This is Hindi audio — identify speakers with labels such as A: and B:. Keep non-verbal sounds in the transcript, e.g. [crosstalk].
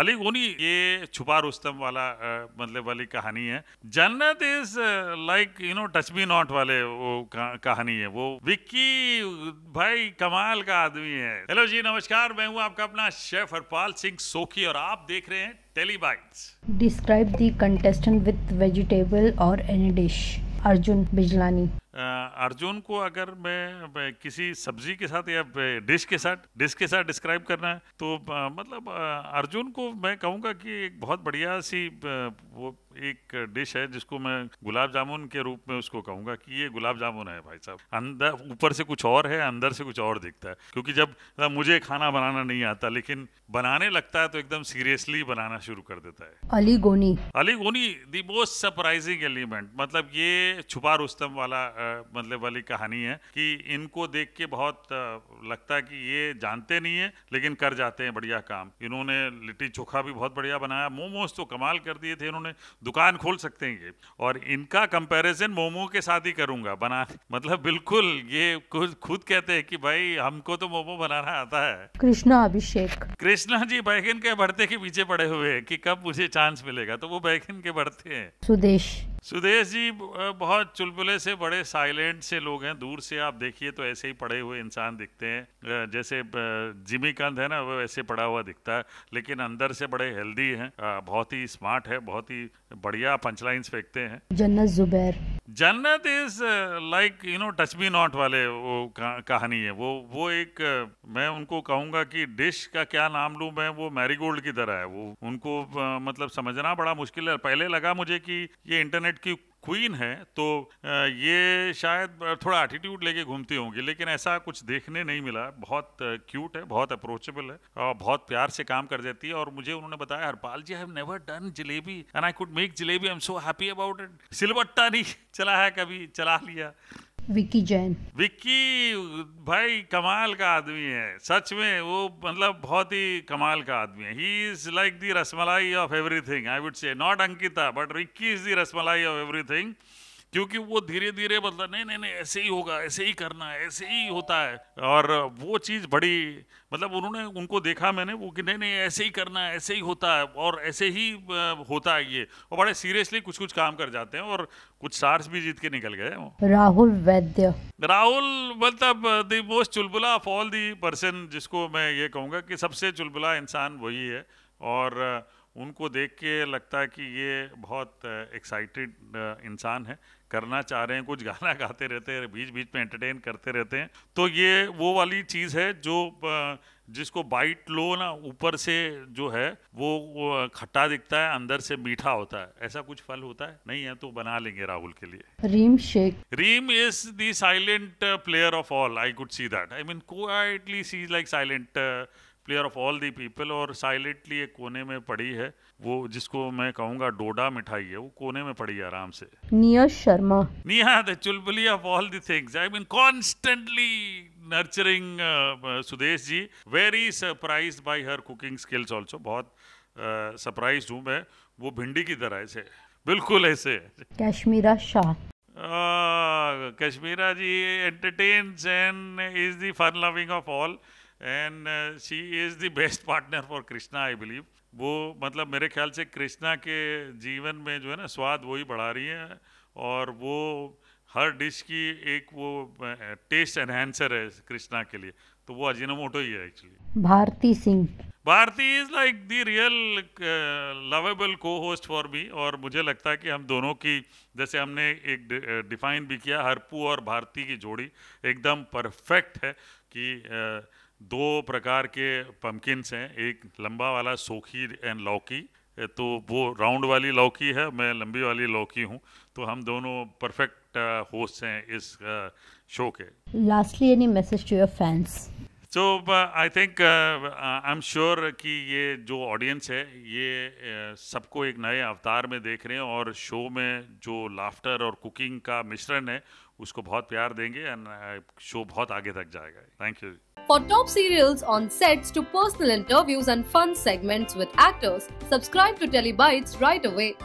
A: अली गोनी ये छुपा रुस्तम वाला मतलब वाली कहानी है Jannat is like you know touch me not वाले वो कहानी है वो विक्की भाई कमाल का आदमी है हेलो जी नमस्कार मैं हूँ आपका अपना शेफ हरपाल सिंह सोखी और आप देख रहे हैं Tellybytes describe the contestant with vegetable और एनी डिश अर्जुन बिजलानी अर्जुन को अगर मैं, मैं किसी सब्जी के साथ या डिश के साथ डिश के साथ डिस्क्राइब करना है तो मतलब अर्जुन को मैं कहूँगा कि एक बहुत बढ़िया सी वो एक डिश है जिसको मैं गुलाब जामुन के रूप में उसको कहूंगा कि ये गुलाब जामुन है भाई साहब अंदर ऊपर से कुछ और है अंदर से कुछ और दिखता है क्योंकि जब मुझे खाना बनाना नहीं आता लेकिन बनाने लगता है तो एकदम सीरियसली बनाना शुरू कर देता है अली गोनी अली गोनी दी मोस्ट सरप्राइजिंग एलिमेंट मतलब ये छुपा रुस्तम वाला मतलब वाली कहानी है कि इनको देख के बहुत लगता है कि ये जानते नहीं है लेकिन कर जाते हैं बढ़िया काम इन्होंने लिट्टी चोखा भी बहुत बढ़िया बनाया मोमोज तो कमाल कर दिए थे इन्होंने दुकान खोल सकते हैं ये और इनका कंपैरिजन मोमो के साथ ही करूंगा बना मतलब बिल्कुल ये खुद कहते हैं कि भाई हमको तो मोमो बनाना आता है कृष्णा अभिषेक कृष्णा जी बैगन के भरते के पीछे पड़े हुए हैं कि कब मुझे चांस मिलेगा तो वो बैगन के भरते हैं सुदेश सुदेश जी बहुत चुलबुले से बड़े साइलेंट से लोग हैं दूर से आप देखिए तो ऐसे ही पड़े हुए इंसान दिखते हैं जैसे जिमी कंध है ना वो ऐसे पड़ा हुआ दिखता है लेकिन अंदर से बड़े हेल्दी हैं बहुत ही स्मार्ट है बहुत ही बढ़िया पंचलाइंस फेंकते हैं Jannat Zubair Jannat is like you know touch me not वाले वो कहानी है वो वो एक uh, मैं उनको कहूंगा कि डिश का क्या नाम लू मैं वो मैरीगोल्ड की तरह है वो उनको uh, मतलब समझना बड़ा मुश्किल है पहले लगा मुझे कि ये इंटरनेट की क्वीन है तो ये शायद थोड़ा एटीट्यूड लेके घूमती होंगी लेकिन ऐसा कुछ देखने नहीं मिला बहुत क्यूट है बहुत अप्रोचेबल है और बहुत प्यार से काम कर देती है और मुझे उन्होंने बताया Harpal ji have never done jalebi and I could make jalebi I am so happy about it सिलबट्टा नहीं चला है कभी चला लिया विक्की जैन विक्की भाई कमाल का आदमी है सच में वो मतलब बहुत ही कमाल का आदमी है he is like the rasmalai of everything I would say not Ankita but Vicky is the rasmalai of everything क्योंकि वो धीरे धीरे मतलब नहीं नहीं नहीं ऐसे ही होगा ऐसे ही करना है ऐसे ही होता है और वो चीज़ बड़ी मतलब उन्होंने उनको देखा मैंने वो कि नहीं नहीं ऐसे ही करना है ऐसे ही होता है और ऐसे ही होता है ये और बड़े सीरियसली कुछ कुछ काम कर जाते हैं और कुछ सार्स भी जीत के निकल गए राहुल वैद्य राहुल मतलब द मोस्ट चुलबुला ऑफ ऑल दी पर्सन जिसको मैं ये कहूँगा कि सबसे चुलबुला इंसान वही है और उनको देख के लगता है कि ये बहुत एक्साइटेड इंसान है करना चाह रहे हैं कुछ गाना [laughs] गाते रहते हैं बीच बीच में एंटरटेन करते रहते हैं तो ये वो वाली चीज़ है जो जिसको बाइट लो ना ऊपर से जो है वो खट्टा दिखता है अंदर से मीठा होता है ऐसा कुछ फल होता है नहीं है तो बना लेंगे राहुल के लिए Reem Shaikh Reem is the silent player of all I could see that I mean quietly see like silent player of all the people और साइलेंटली एक कोने में पड़ी है वो जिसको मैं कहूंगा डोडा मिठाई है वो कोने में पड़ी है आराम से निया शर्मा निया द चुलबुली of all the things I mean constantly nurturing Sudesh ji very surprise by her cooking skills also बहुत सरप्राइज uh, हूँ मैं वो भिंडी की तरह ऐसे बिल्कुल ऐसे Kashmera Shah Kashmera ji entertains and is the fun loving of all and she is the best partner for Krishna I believe वो मतलब मेरे ख्याल से कृष्णा के जीवन में जो है ना स्वाद वही बढ़ा रही है और वो हर डिश की एक वो टेस्ट एनहेंसर है कृष्णा के लिए तो वो अजीनोमोटो ही है actually Bharti Singh Bharti is like the real lovable co host for me और मुझे लगता है कि हम दोनों की जैसे हमने एक डिफाइन भी किया हरपू और भारती की जोड़ी एकदम परफेक्ट है कि uh, दो प्रकार के पम्पकिनस हैं एक लंबा वाला सोखी एंड लौकी तो वो राउंड वाली लौकी है मैं लंबी वाली लौकी हूँ तो हम दोनों परफेक्ट होस्ट uh, हैं इस शो uh, के lastly any message to your fans so I think I am sure कि ये जो ऑडियंस है ये uh, सबको एक नए अवतार में देख रहे हैं और शो में जो लाफ्टर और कुकिंग का मिश्रण है उसको बहुत प्यार देंगे एंड शो uh, बहुत आगे तक जाएगा thank you For top serials on sets to personal interviews and fun segments with actors, subscribe to Telebytes right away.